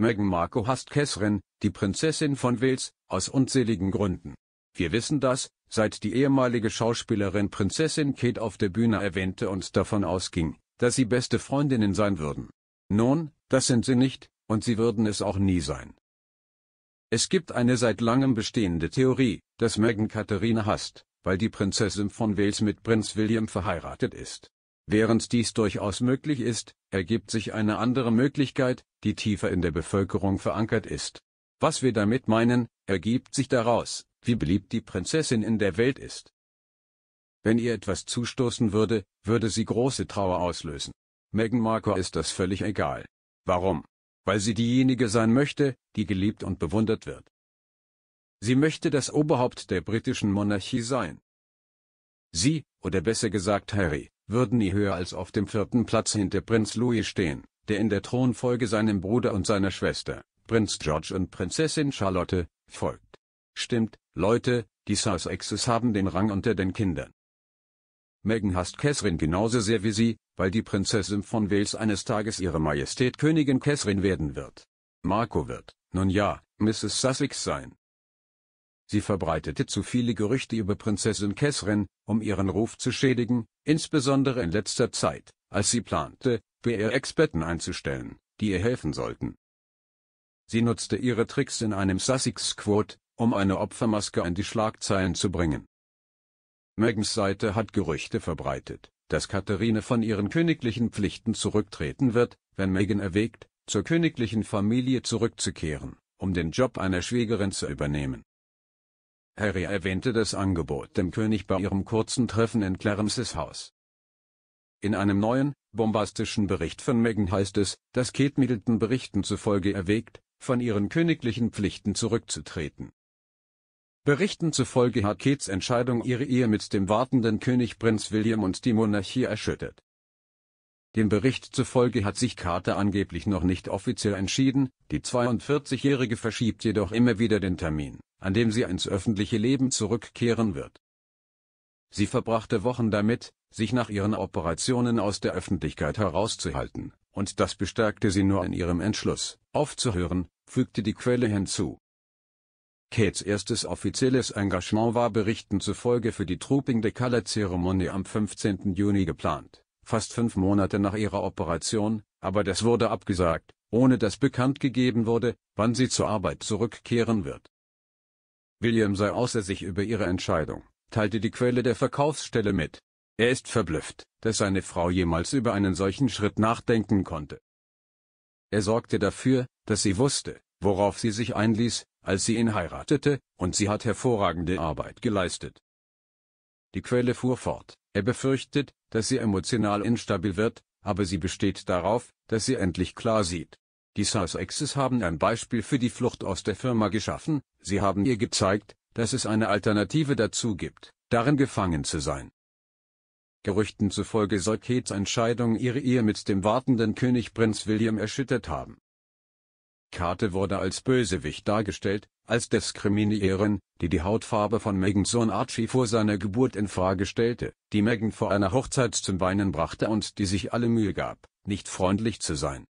Meghan Markle hasst Catherine, die Prinzessin von Wales, aus unzähligen Gründen. Wir wissen das, seit die ehemalige Schauspielerin Prinzessin Kate auf der Bühne erwähnte und davon ausging, dass sie beste Freundinnen sein würden. Nun, das sind sie nicht, und sie würden es auch nie sein. Es gibt eine seit langem bestehende Theorie, dass Meghan Katharina hasst, weil die Prinzessin von Wales mit Prinz William verheiratet ist. Während dies durchaus möglich ist, ergibt sich eine andere Möglichkeit, die tiefer in der Bevölkerung verankert ist. Was wir damit meinen, ergibt sich daraus, wie beliebt die Prinzessin in der Welt ist. Wenn ihr etwas zustoßen würde, würde sie große Trauer auslösen. Meghan Markle ist das völlig egal. Warum? Weil sie diejenige sein möchte, die geliebt und bewundert wird. Sie möchte das Oberhaupt der britischen Monarchie sein. Sie, oder besser gesagt Harry, würden nie höher als auf dem vierten Platz hinter Prinz Louis stehen, der in der Thronfolge seinem Bruder und seiner Schwester, Prinz George und Prinzessin Charlotte, folgt. Stimmt, Leute, die Sussexes haben den Rang unter den Kindern. Meghan hasst Catherine genauso sehr wie sie, weil die Prinzessin von Wales eines Tages ihre Majestät Königin Catherine werden wird. Marco wird, nun ja, Mrs. Sussex sein. Sie verbreitete zu viele Gerüchte über Prinzessin Catherine, um ihren Ruf zu schädigen, insbesondere in letzter Zeit, als sie plante, br experten einzustellen, die ihr helfen sollten. Sie nutzte ihre Tricks in einem sussex squad um eine Opfermaske in die Schlagzeilen zu bringen. Megans Seite hat Gerüchte verbreitet, dass Katharine von ihren königlichen Pflichten zurücktreten wird, wenn Meghan erwägt, zur königlichen Familie zurückzukehren, um den Job einer Schwägerin zu übernehmen. Harry erwähnte das Angebot dem König bei ihrem kurzen Treffen in Clarences Haus. In einem neuen, bombastischen Bericht von Meghan heißt es, dass Kate Middleton Berichten zufolge erwägt, von ihren königlichen Pflichten zurückzutreten. Berichten zufolge hat Kates Entscheidung ihre Ehe mit dem wartenden König Prinz William und die Monarchie erschüttert. Dem Bericht zufolge hat sich Carter angeblich noch nicht offiziell entschieden, die 42-Jährige verschiebt jedoch immer wieder den Termin, an dem sie ins öffentliche Leben zurückkehren wird. Sie verbrachte Wochen damit, sich nach ihren Operationen aus der Öffentlichkeit herauszuhalten, und das bestärkte sie nur in ihrem Entschluss, aufzuhören, fügte die Quelle hinzu. Kates erstes offizielles Engagement war Berichten zufolge für die Trooping the Color Zeremonie am 15. Juni geplant fast fünf Monate nach ihrer Operation, aber das wurde abgesagt, ohne dass bekannt gegeben wurde, wann sie zur Arbeit zurückkehren wird. William sei außer sich über ihre Entscheidung, teilte die Quelle der Verkaufsstelle mit. Er ist verblüfft, dass seine Frau jemals über einen solchen Schritt nachdenken konnte. Er sorgte dafür, dass sie wusste, worauf sie sich einließ, als sie ihn heiratete, und sie hat hervorragende Arbeit geleistet. Die Quelle fuhr fort. Er befürchtet, dass sie emotional instabil wird, aber sie besteht darauf, dass sie endlich klar sieht. Die sars Sussexes haben ein Beispiel für die Flucht aus der Firma geschaffen, sie haben ihr gezeigt, dass es eine Alternative dazu gibt, darin gefangen zu sein. Gerüchten zufolge soll Kates Entscheidung ihre Ehe mit dem wartenden König Prinz William erschüttert haben. Karte wurde als Bösewicht dargestellt, als Diskriminieren, die die Hautfarbe von Megans Sohn Archie vor seiner Geburt in Frage stellte, die Megan vor einer Hochzeit zum Weinen brachte und die sich alle Mühe gab, nicht freundlich zu sein.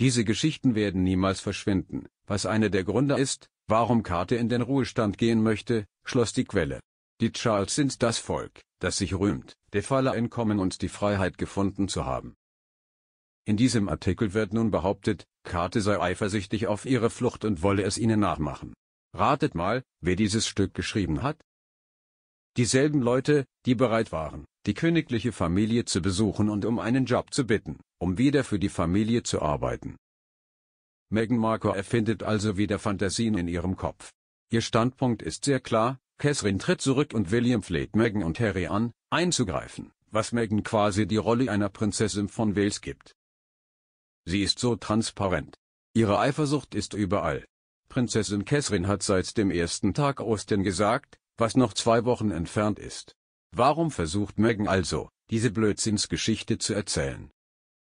Diese Geschichten werden niemals verschwinden, was einer der Gründe ist, warum Karte in den Ruhestand gehen möchte, schloss die Quelle. Die Charles sind das Volk, das sich rühmt, der Falle Einkommen und die Freiheit gefunden zu haben. In diesem Artikel wird nun behauptet, Kate sei eifersüchtig auf ihre Flucht und wolle es ihnen nachmachen. Ratet mal, wer dieses Stück geschrieben hat? Dieselben Leute, die bereit waren, die königliche Familie zu besuchen und um einen Job zu bitten, um wieder für die Familie zu arbeiten. Meghan Markle erfindet also wieder Fantasien in ihrem Kopf. Ihr Standpunkt ist sehr klar, Catherine tritt zurück und William fleht Meghan und Harry an, einzugreifen, was Meghan quasi die Rolle einer Prinzessin von Wales gibt. Sie ist so transparent. Ihre Eifersucht ist überall. Prinzessin Catherine hat seit dem ersten Tag Austin gesagt, was noch zwei Wochen entfernt ist. Warum versucht Megan also, diese Blödsinnsgeschichte zu erzählen?